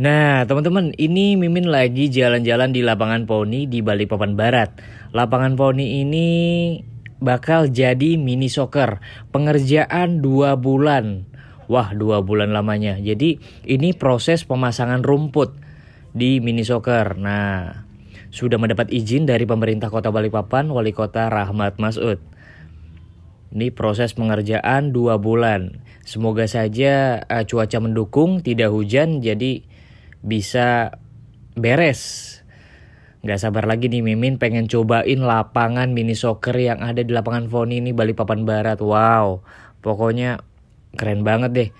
Nah, teman-teman, ini Mimin lagi jalan-jalan di lapangan Poni di Balikpapan Barat. Lapangan Poni ini bakal jadi mini soccer, pengerjaan 2 bulan. Wah, 2 bulan lamanya. Jadi, ini proses pemasangan rumput di mini soccer. Nah, sudah mendapat izin dari pemerintah Kota Balikpapan, Wali Kota Rahmat Masud. Ini proses pengerjaan 2 bulan. Semoga saja uh, cuaca mendukung, tidak hujan, jadi bisa beres. Gak sabar lagi nih Mimin pengen cobain lapangan mini soccer yang ada di lapangan Foni ini bali papan Barat. Wow, pokoknya keren banget deh.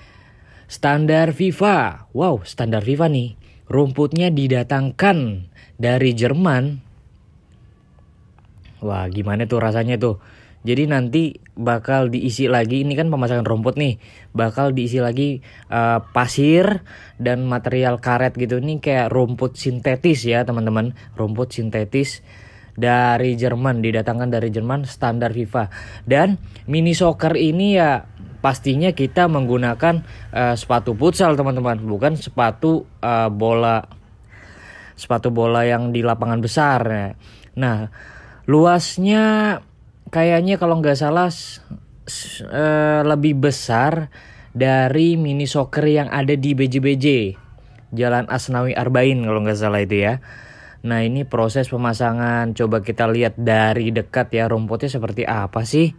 Standar FIFA. Wow, standar FIFA nih. Rumputnya didatangkan dari Jerman. Wah, gimana tuh rasanya tuh? Jadi nanti bakal diisi lagi ini kan pemasangan rumput nih, bakal diisi lagi uh, pasir dan material karet gitu. Ini kayak rumput sintetis ya, teman-teman. Rumput sintetis dari Jerman didatangkan dari Jerman standar FIFA dan mini soccer ini ya pastinya kita menggunakan uh, sepatu futsal teman-teman bukan sepatu uh, bola sepatu bola yang di lapangan besar nah luasnya kayaknya kalau nggak salah uh, lebih besar dari mini soccer yang ada di BJBJ Jalan Asnawi Arbain kalau nggak salah itu ya Nah ini proses pemasangan coba kita lihat dari dekat ya rumputnya seperti apa sih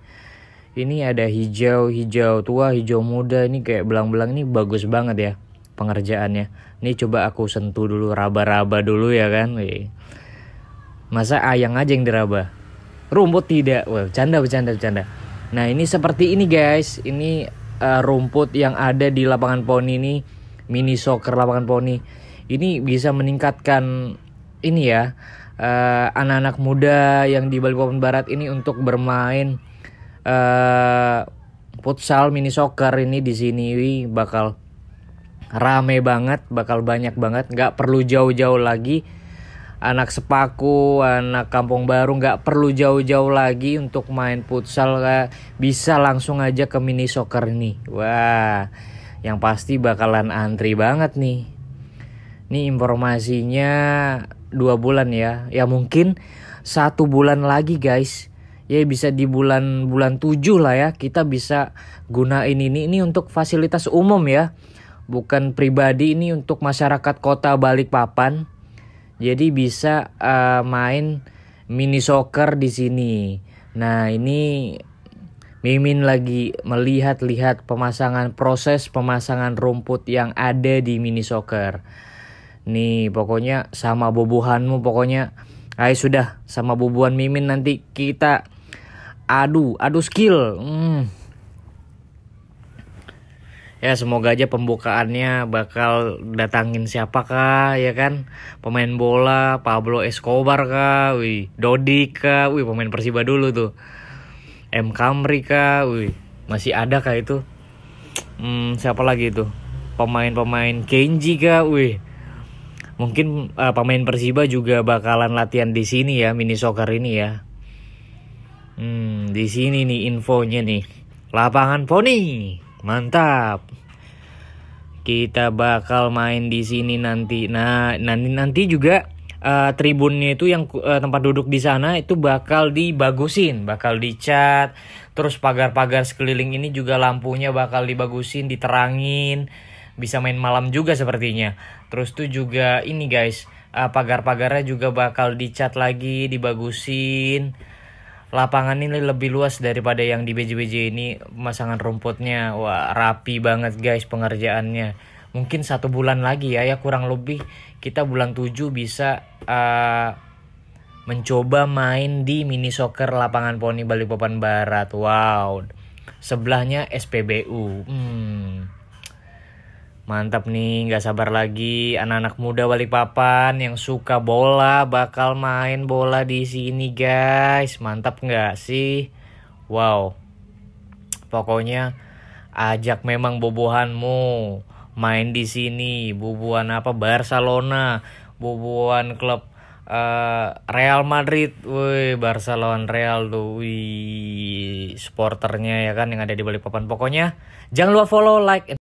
ini ada hijau hijau tua hijau muda ini kayak belang-belang ini bagus banget ya pengerjaannya ini coba aku sentuh dulu raba-raba dulu ya kan masa ayang aja yang diraba rumput tidak well canda bercanda bercanda nah ini seperti ini guys ini uh, rumput yang ada di lapangan poni ini mini soccer lapangan poni ini bisa meningkatkan ini ya eh, anak-anak uh, muda yang di Bali Barat ini untuk bermain uh, futsal mini soccer ini di sini bakal rame banget, bakal banyak banget, nggak perlu jauh-jauh lagi anak sepaku, anak kampung baru nggak perlu jauh-jauh lagi untuk main futsal bisa langsung aja ke mini soccer nih. Wah, yang pasti bakalan antri banget nih. Ini informasinya dua bulan ya, ya mungkin satu bulan lagi guys. Ya bisa di bulan bulan tujuh lah ya kita bisa gunain ini ini untuk fasilitas umum ya. Bukan pribadi ini untuk masyarakat kota Balikpapan jadi bisa uh, main mini soccer di sini. Nah, ini Mimin lagi melihat-lihat pemasangan proses pemasangan rumput yang ada di mini soccer. Nih, pokoknya sama bubuhanmu, pokoknya. Ayo sudah sama bobohan Mimin nanti kita adu, adu skill. Hmm ya semoga aja pembukaannya bakal datangin siapa siapakah ya kan pemain bola Pablo Escobar kah wih Dodi kah wih pemain Persiba dulu tuh M Kamri kah wih masih ada kah itu hmm, siapa lagi itu pemain-pemain Kenji kah wih mungkin uh, pemain Persiba juga bakalan latihan di sini ya mini soccer ini ya hmm di sini nih infonya nih lapangan poni mantap kita bakal main di sini nanti. Nah, nanti nanti juga uh, tribunnya itu yang uh, tempat duduk di sana itu bakal dibagusin, bakal dicat. Terus pagar-pagar sekeliling ini juga lampunya bakal dibagusin, diterangin. Bisa main malam juga sepertinya. Terus tuh juga ini guys, uh, pagar-pagarnya juga bakal dicat lagi, dibagusin lapangan ini lebih luas daripada yang di BJBJ ini pemasangan rumputnya wah rapi banget guys pengerjaannya mungkin satu bulan lagi ya ya kurang lebih kita bulan 7 bisa uh, mencoba main di mini soccer lapangan Poni Balikpapan Barat wow sebelahnya SPBU hmm Mantap nih, nggak sabar lagi anak-anak muda papan yang suka bola bakal main bola di sini guys. Mantap nggak sih? Wow. Pokoknya ajak memang bobohanmu main di sini. Bubuan apa Barcelona, bubuan klub uh, Real Madrid, woi Barcelona Real tuh, wih supporternya ya kan yang ada di balik papan Pokoknya jangan lupa follow, like.